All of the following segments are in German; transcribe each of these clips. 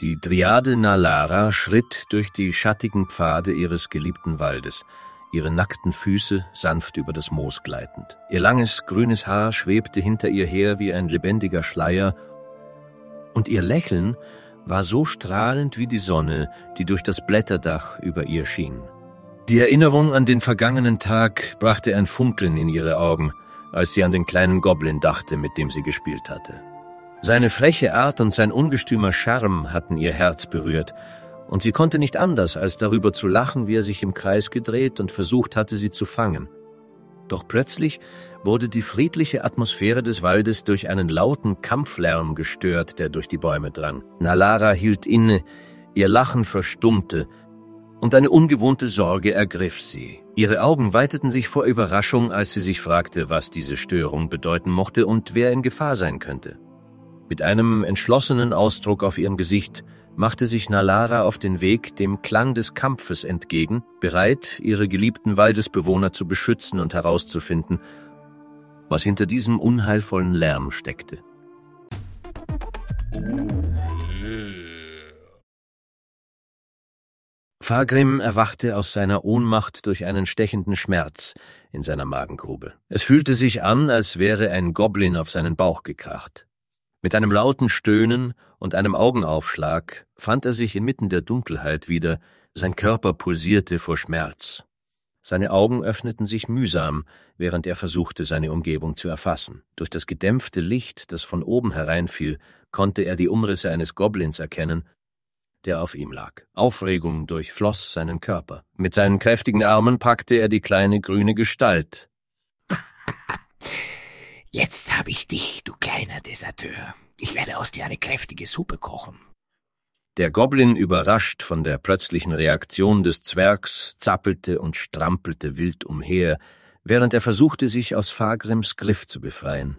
Die Dryade Nalara schritt durch die schattigen Pfade ihres geliebten Waldes, ihre nackten Füße sanft über das Moos gleitend. Ihr langes, grünes Haar schwebte hinter ihr her wie ein lebendiger Schleier, und ihr Lächeln war so strahlend wie die Sonne, die durch das Blätterdach über ihr schien. Die Erinnerung an den vergangenen Tag brachte ein Funkeln in ihre Augen, als sie an den kleinen Goblin dachte, mit dem sie gespielt hatte. Seine freche Art und sein ungestümer Charme hatten ihr Herz berührt, und sie konnte nicht anders, als darüber zu lachen, wie er sich im Kreis gedreht und versucht hatte, sie zu fangen. Doch plötzlich wurde die friedliche Atmosphäre des Waldes durch einen lauten Kampflärm gestört, der durch die Bäume drang. Nalara hielt inne, ihr Lachen verstummte, und eine ungewohnte Sorge ergriff sie. Ihre Augen weiteten sich vor Überraschung, als sie sich fragte, was diese Störung bedeuten mochte und wer in Gefahr sein könnte. Mit einem entschlossenen Ausdruck auf ihrem Gesicht machte sich Nalara auf den Weg dem Klang des Kampfes entgegen, bereit, ihre geliebten Waldesbewohner zu beschützen und herauszufinden, was hinter diesem unheilvollen Lärm steckte. Fagrim erwachte aus seiner Ohnmacht durch einen stechenden Schmerz in seiner Magengrube. Es fühlte sich an, als wäre ein Goblin auf seinen Bauch gekracht. Mit einem lauten Stöhnen und einem Augenaufschlag fand er sich inmitten der Dunkelheit wieder, sein Körper pulsierte vor Schmerz. Seine Augen öffneten sich mühsam, während er versuchte, seine Umgebung zu erfassen. Durch das gedämpfte Licht, das von oben hereinfiel, konnte er die Umrisse eines Goblins erkennen, der auf ihm lag. Aufregung durchfloss seinen Körper. Mit seinen kräftigen Armen packte er die kleine grüne Gestalt. Jetzt habe ich dich, du kleiner Deserteur. Ich werde aus dir eine kräftige Suppe kochen. Der Goblin, überrascht von der plötzlichen Reaktion des Zwergs, zappelte und strampelte wild umher, während er versuchte, sich aus Fagrims Griff zu befreien.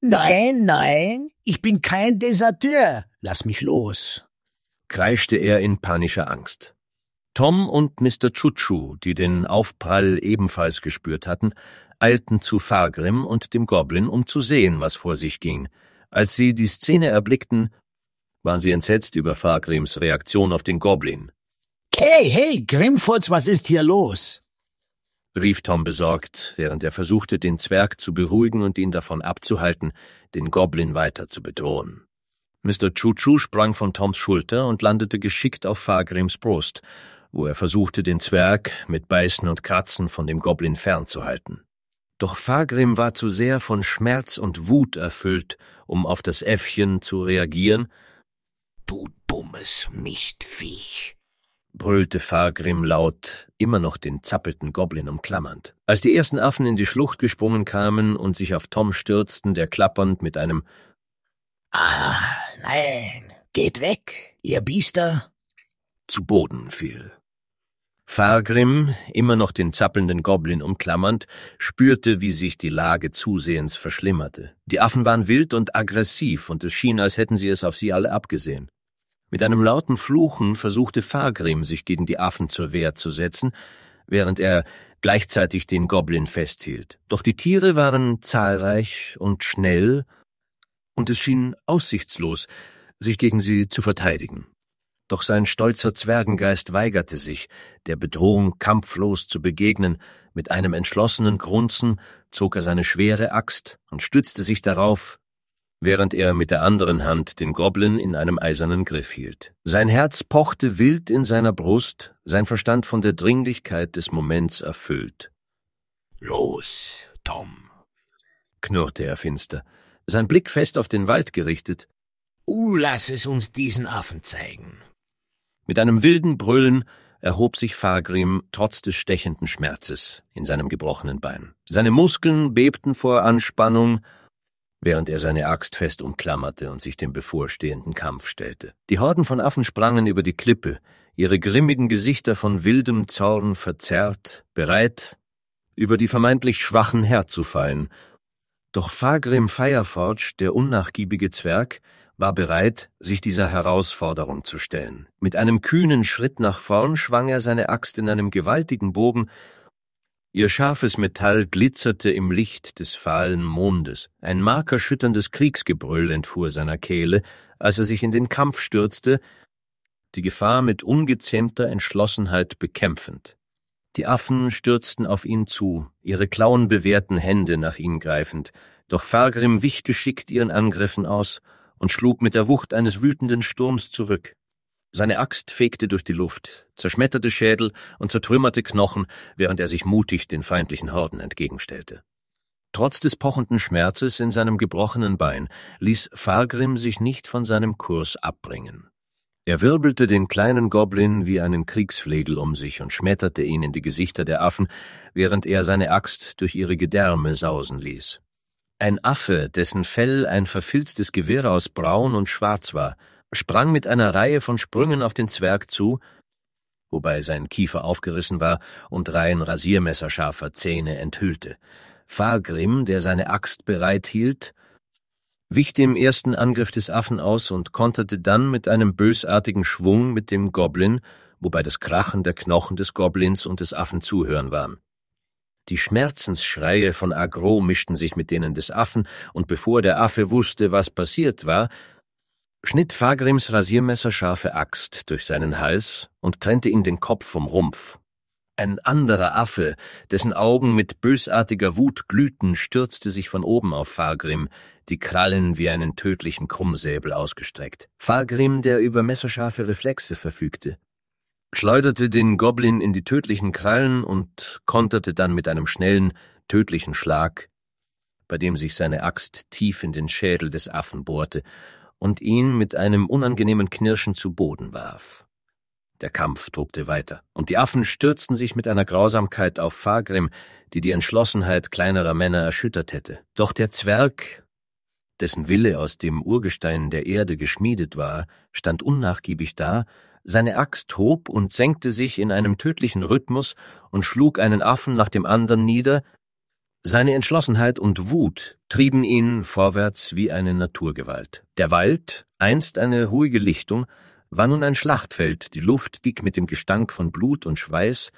Nein, nein, ich bin kein Deserteur. Lass mich los, kreischte er in panischer Angst. Tom und Mr. Chuchu, die den Aufprall ebenfalls gespürt hatten, eilten zu Fargrim und dem Goblin, um zu sehen, was vor sich ging. Als sie die Szene erblickten, waren sie entsetzt über Fargrims Reaktion auf den Goblin. Hey, hey, Grimfurz, was ist hier los? rief Tom besorgt, während er versuchte, den Zwerg zu beruhigen und ihn davon abzuhalten, den Goblin weiter zu bedrohen. Mr. Chuchu sprang von Toms Schulter und landete geschickt auf Fargrims Brust, wo er versuchte, den Zwerg mit Beißen und Kratzen von dem Goblin fernzuhalten. Doch Fagrim war zu sehr von Schmerz und Wut erfüllt, um auf das Äffchen zu reagieren. Du dummes Mistviech, brüllte Fagrim laut, immer noch den zappelten Goblin umklammernd. Als die ersten Affen in die Schlucht gesprungen kamen und sich auf Tom stürzten, der klappernd mit einem Ah, nein, geht weg, ihr Biester, zu Boden fiel. Fargrim, immer noch den zappelnden Goblin umklammernd, spürte, wie sich die Lage zusehends verschlimmerte. Die Affen waren wild und aggressiv, und es schien, als hätten sie es auf sie alle abgesehen. Mit einem lauten Fluchen versuchte Fargrim, sich gegen die Affen zur Wehr zu setzen, während er gleichzeitig den Goblin festhielt. Doch die Tiere waren zahlreich und schnell, und es schien aussichtslos, sich gegen sie zu verteidigen. Doch sein stolzer Zwergengeist weigerte sich, der Bedrohung kampflos zu begegnen, mit einem entschlossenen Grunzen zog er seine schwere Axt und stützte sich darauf, während er mit der anderen Hand den Goblin in einem eisernen Griff hielt. Sein Herz pochte wild in seiner Brust, sein Verstand von der Dringlichkeit des Moments erfüllt. Los, Tom, knurrte er finster, sein Blick fest auf den Wald gerichtet. Uh, lass es uns diesen Affen zeigen. Mit einem wilden Brüllen erhob sich Fargrim trotz des stechenden Schmerzes in seinem gebrochenen Bein. Seine Muskeln bebten vor Anspannung, während er seine Axt fest umklammerte und sich dem bevorstehenden Kampf stellte. Die Horden von Affen sprangen über die Klippe, ihre grimmigen Gesichter von wildem Zorn verzerrt, bereit, über die vermeintlich Schwachen herzufallen. Doch Fargrim Fireforge, der unnachgiebige Zwerg, war bereit, sich dieser Herausforderung zu stellen. Mit einem kühnen Schritt nach vorn schwang er seine Axt in einem gewaltigen Bogen, Ihr scharfes Metall glitzerte im Licht des fahlen Mondes. Ein markerschütterndes Kriegsgebrüll entfuhr seiner Kehle, als er sich in den Kampf stürzte, die Gefahr mit ungezähmter Entschlossenheit bekämpfend. Die Affen stürzten auf ihn zu, ihre klauenbewehrten Hände nach ihm greifend, doch Fargrim wich geschickt ihren Angriffen aus und schlug mit der Wucht eines wütenden Sturms zurück. Seine Axt fegte durch die Luft, zerschmetterte Schädel und zertrümmerte Knochen, während er sich mutig den feindlichen Horden entgegenstellte. Trotz des pochenden Schmerzes in seinem gebrochenen Bein ließ Fargrim sich nicht von seinem Kurs abbringen. Er wirbelte den kleinen Goblin wie einen Kriegsflegel um sich und schmetterte ihn in die Gesichter der Affen, während er seine Axt durch ihre Gedärme sausen ließ. Ein Affe, dessen Fell ein verfilztes Gewirr aus Braun und Schwarz war, sprang mit einer Reihe von Sprüngen auf den Zwerg zu, wobei sein Kiefer aufgerissen war und Reihen rasiermesserscharfer Zähne enthüllte. Fargrim, der seine Axt bereit hielt, wich dem ersten Angriff des Affen aus und konterte dann mit einem bösartigen Schwung mit dem Goblin, wobei das Krachen der Knochen des Goblins und des Affen zuhören waren. Die Schmerzensschreie von Agro mischten sich mit denen des Affen, und bevor der Affe wusste, was passiert war, schnitt Fagrims rasiermesserscharfe Axt durch seinen Hals und trennte ihm den Kopf vom Rumpf. Ein anderer Affe, dessen Augen mit bösartiger Wut glühten, stürzte sich von oben auf Fargrim, die Krallen wie einen tödlichen Krummsäbel ausgestreckt. Fargrim, der über messerscharfe Reflexe verfügte, schleuderte den Goblin in die tödlichen Krallen und konterte dann mit einem schnellen, tödlichen Schlag, bei dem sich seine Axt tief in den Schädel des Affen bohrte und ihn mit einem unangenehmen Knirschen zu Boden warf. Der Kampf tobte weiter, und die Affen stürzten sich mit einer Grausamkeit auf Fagrim, die die Entschlossenheit kleinerer Männer erschüttert hätte. Doch der Zwerg, dessen Wille aus dem Urgestein der Erde geschmiedet war, stand unnachgiebig da seine Axt hob und senkte sich in einem tödlichen Rhythmus und schlug einen Affen nach dem anderen nieder, seine Entschlossenheit und Wut trieben ihn vorwärts wie eine Naturgewalt. Der Wald, einst eine ruhige Lichtung, war nun ein Schlachtfeld, die Luft dick mit dem Gestank von Blut und Schweiß,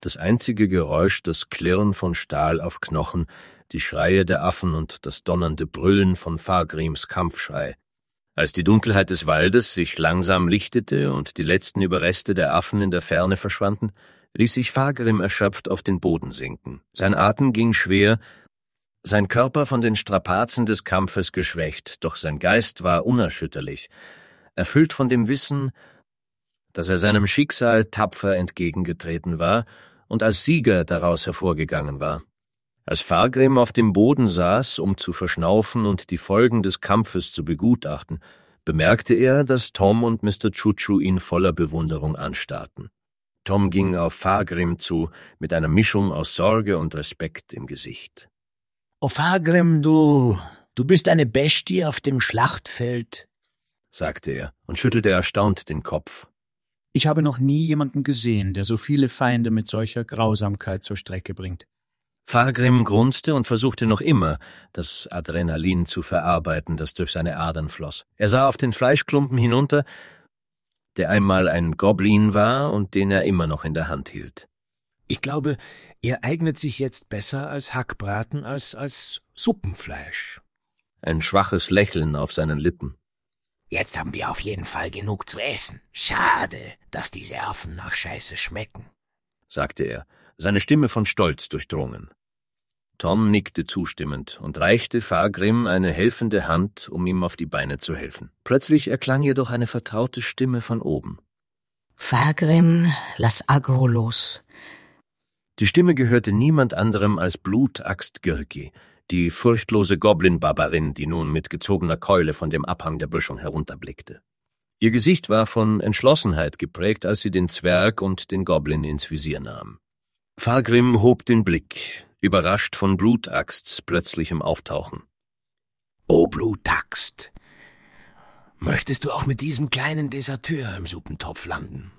das einzige Geräusch das Klirren von Stahl auf Knochen, die Schreie der Affen und das donnernde Brüllen von Fargrims Kampfschrei. Als die Dunkelheit des Waldes sich langsam lichtete und die letzten Überreste der Affen in der Ferne verschwanden, ließ sich Fagrim erschöpft auf den Boden sinken. Sein Atem ging schwer, sein Körper von den Strapazen des Kampfes geschwächt, doch sein Geist war unerschütterlich, erfüllt von dem Wissen, dass er seinem Schicksal tapfer entgegengetreten war und als Sieger daraus hervorgegangen war. Als Fargrim auf dem Boden saß, um zu verschnaufen und die Folgen des Kampfes zu begutachten, bemerkte er, dass Tom und Mr. Chuchu ihn voller Bewunderung anstarrten. Tom ging auf Fargrim zu, mit einer Mischung aus Sorge und Respekt im Gesicht. O oh, Fargrim, du, du bist eine Bestie auf dem Schlachtfeld, sagte er und schüttelte erstaunt den Kopf. Ich habe noch nie jemanden gesehen, der so viele Feinde mit solcher Grausamkeit zur Strecke bringt. Fargrim grunzte und versuchte noch immer, das Adrenalin zu verarbeiten, das durch seine Adern floss. Er sah auf den Fleischklumpen hinunter, der einmal ein Goblin war und den er immer noch in der Hand hielt. Ich glaube, er eignet sich jetzt besser als Hackbraten als als Suppenfleisch. Ein schwaches Lächeln auf seinen Lippen. Jetzt haben wir auf jeden Fall genug zu essen. Schade, dass diese Affen nach Scheiße schmecken, sagte er, seine Stimme von Stolz durchdrungen. Tom nickte zustimmend und reichte Fargrim eine helfende Hand, um ihm auf die Beine zu helfen. Plötzlich erklang jedoch eine vertraute Stimme von oben. Fargrim, lass Agro los. Die Stimme gehörte niemand anderem als Blutaxt Gürki, die furchtlose Goblin-Barbarin, die nun mit gezogener Keule von dem Abhang der Böschung herunterblickte. Ihr Gesicht war von Entschlossenheit geprägt, als sie den Zwerg und den Goblin ins Visier nahm. Fargrim hob den Blick, überrascht von Brutaxts plötzlichem Auftauchen. O oh, Brutaxt, möchtest du auch mit diesem kleinen Deserteur im Suppentopf landen?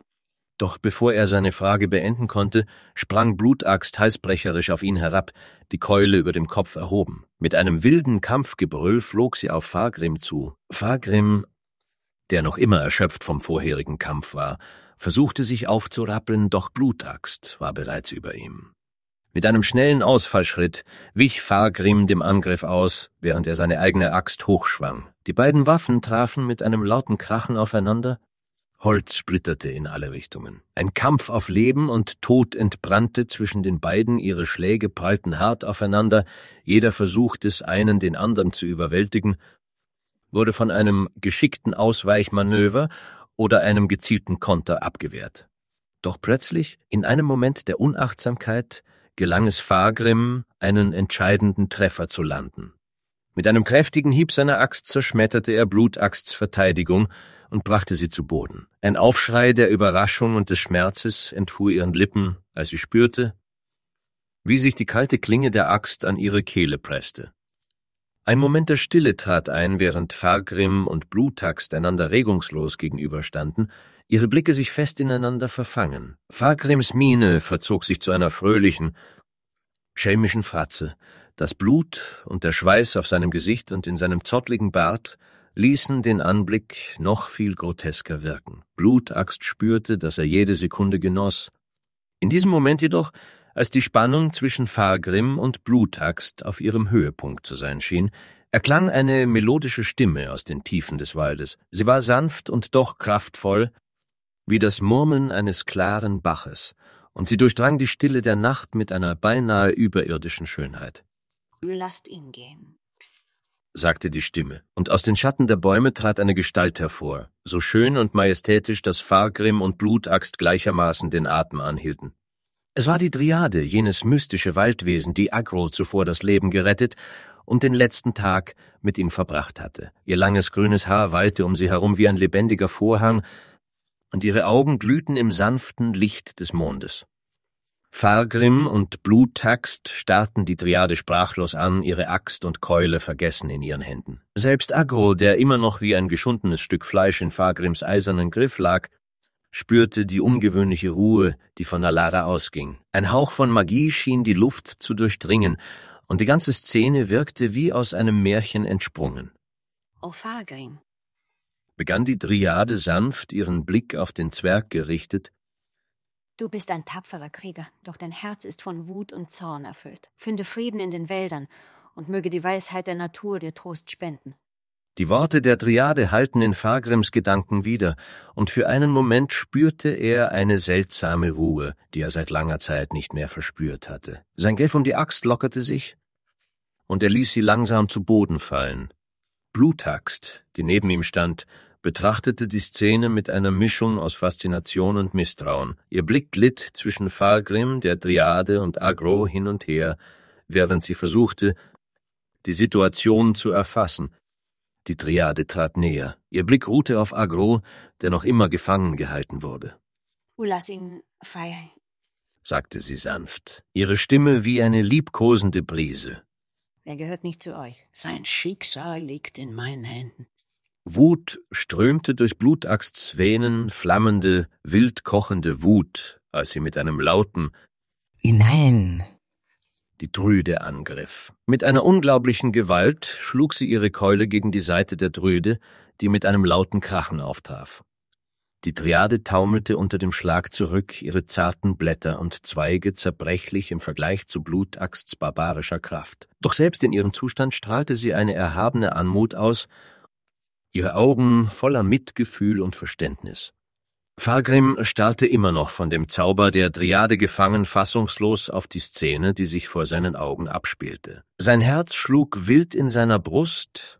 Doch bevor er seine Frage beenden konnte, sprang Blutaxt heißbrecherisch auf ihn herab, die Keule über dem Kopf erhoben. Mit einem wilden Kampfgebrüll flog sie auf Fagrim zu. Fagrim, der noch immer erschöpft vom vorherigen Kampf war, versuchte sich aufzurappeln, doch Blutaxt war bereits über ihm. Mit einem schnellen Ausfallschritt wich Fargrim dem Angriff aus, während er seine eigene Axt hochschwang. Die beiden Waffen trafen mit einem lauten Krachen aufeinander, Holz splitterte in alle Richtungen. Ein Kampf auf Leben und Tod entbrannte zwischen den beiden, ihre Schläge prallten hart aufeinander, jeder Versuch des einen den anderen zu überwältigen, wurde von einem geschickten Ausweichmanöver oder einem gezielten Konter abgewehrt. Doch plötzlich, in einem Moment der Unachtsamkeit, gelang es Fargrim, einen entscheidenden Treffer zu landen. Mit einem kräftigen Hieb seiner Axt zerschmetterte er Blutachsts Verteidigung und brachte sie zu Boden. Ein Aufschrei der Überraschung und des Schmerzes entfuhr ihren Lippen, als sie spürte, wie sich die kalte Klinge der Axt an ihre Kehle presste. Ein Moment der Stille trat ein, während Fargrim und Blutaxt einander regungslos gegenüberstanden, ihre Blicke sich fest ineinander verfangen. Fagrims Miene verzog sich zu einer fröhlichen, schelmischen Fratze. Das Blut und der Schweiß auf seinem Gesicht und in seinem zottligen Bart ließen den Anblick noch viel grotesker wirken. Blutaxt spürte, dass er jede Sekunde genoss. In diesem Moment jedoch, als die Spannung zwischen Fargrim und Blutaxt auf ihrem Höhepunkt zu sein schien, erklang eine melodische Stimme aus den Tiefen des Waldes. Sie war sanft und doch kraftvoll wie das Murmeln eines klaren Baches, und sie durchdrang die Stille der Nacht mit einer beinahe überirdischen Schönheit. Lasst ihn gehen, sagte die Stimme, und aus den Schatten der Bäume trat eine Gestalt hervor, so schön und majestätisch, dass Fargrim und Blutaxt gleichermaßen den Atem anhielten. Es war die Driade, jenes mystische Waldwesen, die Agro zuvor das Leben gerettet und den letzten Tag mit ihm verbracht hatte. Ihr langes grünes Haar wallte um sie herum wie ein lebendiger Vorhang, und ihre Augen glühten im sanften Licht des Mondes. Fargrim und Bluttaxt starrten die Triade sprachlos an, ihre Axt und Keule vergessen in ihren Händen. Selbst Agro, der immer noch wie ein geschundenes Stück Fleisch in Fargrims eisernen Griff lag, spürte die ungewöhnliche Ruhe, die von Alara ausging. Ein Hauch von Magie schien die Luft zu durchdringen, und die ganze Szene wirkte wie aus einem Märchen entsprungen. O Fargrim, begann die Dryade sanft, ihren Blick auf den Zwerg gerichtet. Du bist ein tapferer Krieger, doch dein Herz ist von Wut und Zorn erfüllt. Finde Frieden in den Wäldern und möge die Weisheit der Natur dir Trost spenden. Die Worte der Dryade hallten in Fargrims Gedanken wieder, und für einen Moment spürte er eine seltsame Ruhe, die er seit langer Zeit nicht mehr verspürt hatte. Sein Griff um die Axt lockerte sich, und er ließ sie langsam zu Boden fallen. Blutaxt, die neben ihm stand, betrachtete die Szene mit einer Mischung aus Faszination und Misstrauen. Ihr Blick glitt zwischen Fargrim, der Triade und Agro hin und her, während sie versuchte, die Situation zu erfassen. Die Triade trat näher. Ihr Blick ruhte auf Agro, der noch immer gefangen gehalten wurde. Lass ihn frei, sagte sie sanft, ihre Stimme wie eine liebkosende Brise. Er gehört nicht zu euch. Sein Schicksal liegt in meinen Händen. Wut strömte durch Blutachsts Venen flammende, wild kochende Wut, als sie mit einem lauten Hinein die Drüde angriff. Mit einer unglaublichen Gewalt schlug sie ihre Keule gegen die Seite der Drüde, die mit einem lauten Krachen auftraf. Die Triade taumelte unter dem Schlag zurück, ihre zarten Blätter und Zweige zerbrechlich im Vergleich zu Blutachsts barbarischer Kraft. Doch selbst in ihrem Zustand strahlte sie eine erhabene Anmut aus ihre Augen voller Mitgefühl und Verständnis. Fargrim starrte immer noch von dem Zauber der Driade gefangen fassungslos auf die Szene, die sich vor seinen Augen abspielte. Sein Herz schlug wild in seiner Brust,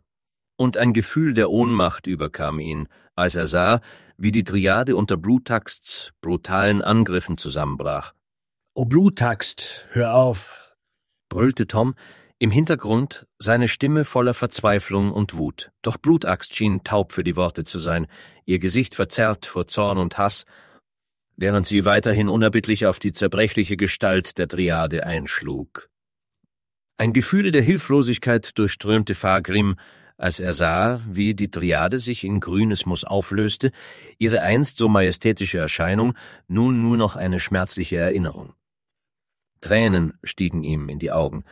und ein Gefühl der Ohnmacht überkam ihn, als er sah, wie die Triade unter Blutaxts brutalen Angriffen zusammenbrach. O oh Brutaxt, hör auf! brüllte Tom, im Hintergrund seine Stimme voller Verzweiflung und Wut. Doch Blutaxt schien taub für die Worte zu sein, ihr Gesicht verzerrt vor Zorn und Hass, während sie weiterhin unerbittlich auf die zerbrechliche Gestalt der Triade einschlug. Ein Gefühl der Hilflosigkeit durchströmte Fagrim, als er sah, wie die Triade sich in Grünesmus auflöste, ihre einst so majestätische Erscheinung nun nur noch eine schmerzliche Erinnerung. Tränen stiegen ihm in die Augen,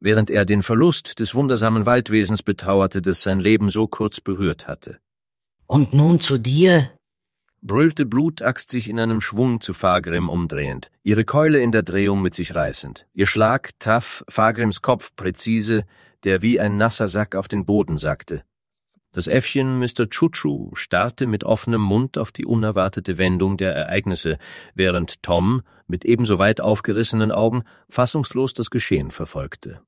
während er den Verlust des wundersamen Waldwesens betrauerte, das sein Leben so kurz berührt hatte. Und nun zu dir? brüllte Blutaxt sich in einem Schwung zu Fagrim umdrehend, ihre Keule in der Drehung mit sich reißend, ihr Schlag taff, Fagrims Kopf präzise, der wie ein nasser Sack auf den Boden sackte. Das Äffchen Mr. Chuchu starrte mit offenem Mund auf die unerwartete Wendung der Ereignisse, während Tom mit ebenso weit aufgerissenen Augen fassungslos das Geschehen verfolgte.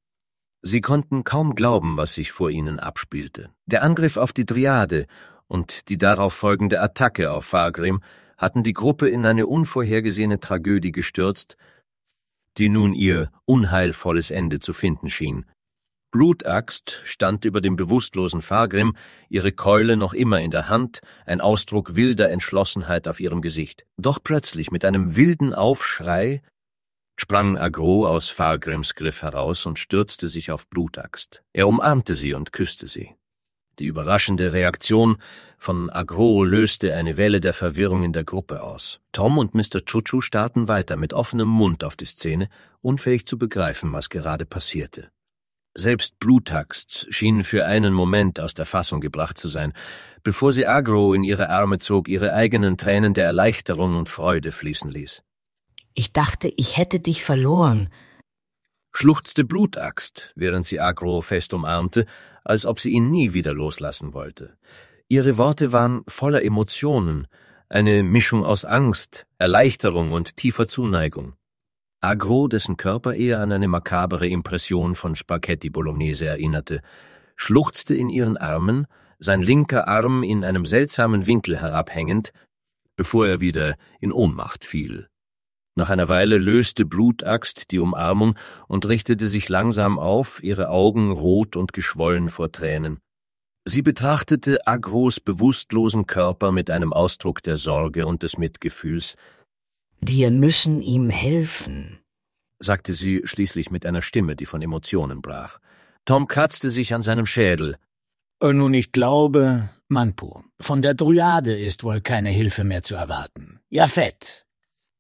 Sie konnten kaum glauben, was sich vor ihnen abspielte. Der Angriff auf die Triade und die darauf folgende Attacke auf Fargrim hatten die Gruppe in eine unvorhergesehene Tragödie gestürzt, die nun ihr unheilvolles Ende zu finden schien. Blutaxt stand über dem bewusstlosen Fargrim, ihre Keule noch immer in der Hand, ein Ausdruck wilder Entschlossenheit auf ihrem Gesicht. Doch plötzlich, mit einem wilden Aufschrei, sprang Agro aus Fargrims Griff heraus und stürzte sich auf Blutaxt. Er umarmte sie und küsste sie. Die überraschende Reaktion von Agro löste eine Welle der Verwirrung in der Gruppe aus. Tom und Mr. Chuchu starrten weiter mit offenem Mund auf die Szene, unfähig zu begreifen, was gerade passierte. Selbst Blutaxt schien für einen Moment aus der Fassung gebracht zu sein. Bevor sie Agro in ihre Arme zog, ihre eigenen Tränen der Erleichterung und Freude fließen ließ. Ich dachte, ich hätte dich verloren, schluchzte Blutaxt, während sie Agro fest umarmte, als ob sie ihn nie wieder loslassen wollte. Ihre Worte waren voller Emotionen, eine Mischung aus Angst, Erleichterung und tiefer Zuneigung. Agro, dessen Körper eher an eine makabere Impression von Spaghetti Bolognese erinnerte, schluchzte in ihren Armen, sein linker Arm in einem seltsamen Winkel herabhängend, bevor er wieder in Ohnmacht fiel. Nach einer Weile löste Blutaxt die Umarmung und richtete sich langsam auf, ihre Augen rot und geschwollen vor Tränen. Sie betrachtete Agros bewusstlosen Körper mit einem Ausdruck der Sorge und des Mitgefühls. Wir müssen ihm helfen, sagte sie schließlich mit einer Stimme, die von Emotionen brach. Tom kratzte sich an seinem Schädel. Äh, nun, ich glaube, Manpu, von der Dryade ist wohl keine Hilfe mehr zu erwarten. Ja, fett.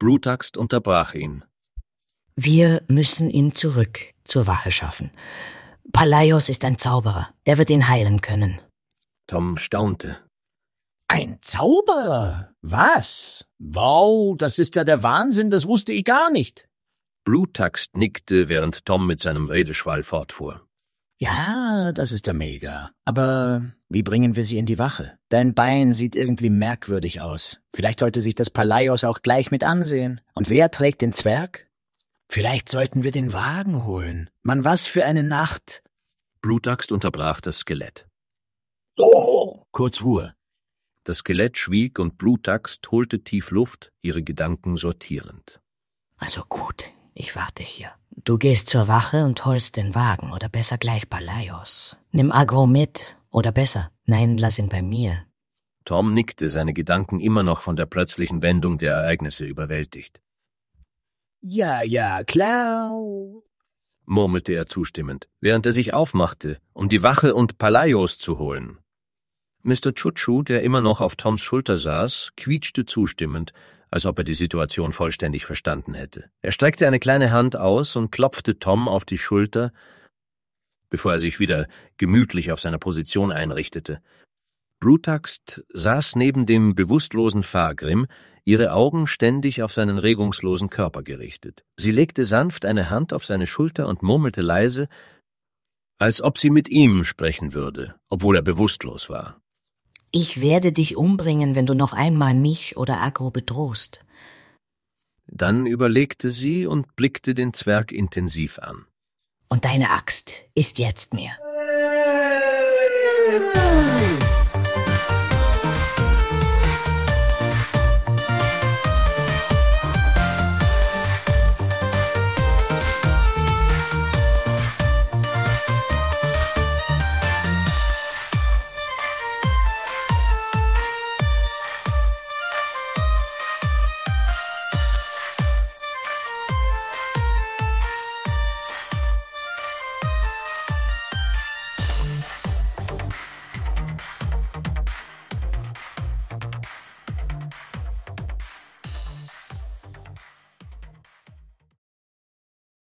Brutaxt unterbrach ihn. Wir müssen ihn zurück zur Wache schaffen. Palaios ist ein Zauberer. Er wird ihn heilen können. Tom staunte. Ein Zauberer? Was? Wow, das ist ja der Wahnsinn, das wusste ich gar nicht. Brutaxt nickte, während Tom mit seinem Redeschwall fortfuhr. Ja, das ist der Mega. Aber wie bringen wir sie in die Wache? Dein Bein sieht irgendwie merkwürdig aus. Vielleicht sollte sich das Palaios auch gleich mit ansehen. Und wer trägt den Zwerg? Vielleicht sollten wir den Wagen holen. Mann, was für eine Nacht. Blutaxt unterbrach das Skelett. Oh! Kurz Ruhe. Das Skelett schwieg und Blutaxt holte tief Luft, ihre Gedanken sortierend. Also gut, ich warte hier. Du gehst zur Wache und holst den Wagen oder besser gleich Palaios. Nimm Agro mit oder besser, nein, lass ihn bei mir. Tom nickte, seine Gedanken immer noch von der plötzlichen Wendung der Ereignisse überwältigt. Ja, ja, klar, murmelte er zustimmend, während er sich aufmachte, um die Wache und Palaios zu holen. Mr. Chuchu, der immer noch auf Toms Schulter saß, quietschte zustimmend, als ob er die Situation vollständig verstanden hätte. Er streckte eine kleine Hand aus und klopfte Tom auf die Schulter, bevor er sich wieder gemütlich auf seiner Position einrichtete. Brutaxt saß neben dem bewusstlosen Fahrgrim, ihre Augen ständig auf seinen regungslosen Körper gerichtet. Sie legte sanft eine Hand auf seine Schulter und murmelte leise, als ob sie mit ihm sprechen würde, obwohl er bewusstlos war. Ich werde dich umbringen, wenn du noch einmal mich oder Agro bedrohst. Dann überlegte sie und blickte den Zwerg intensiv an. Und deine Axt ist jetzt mir.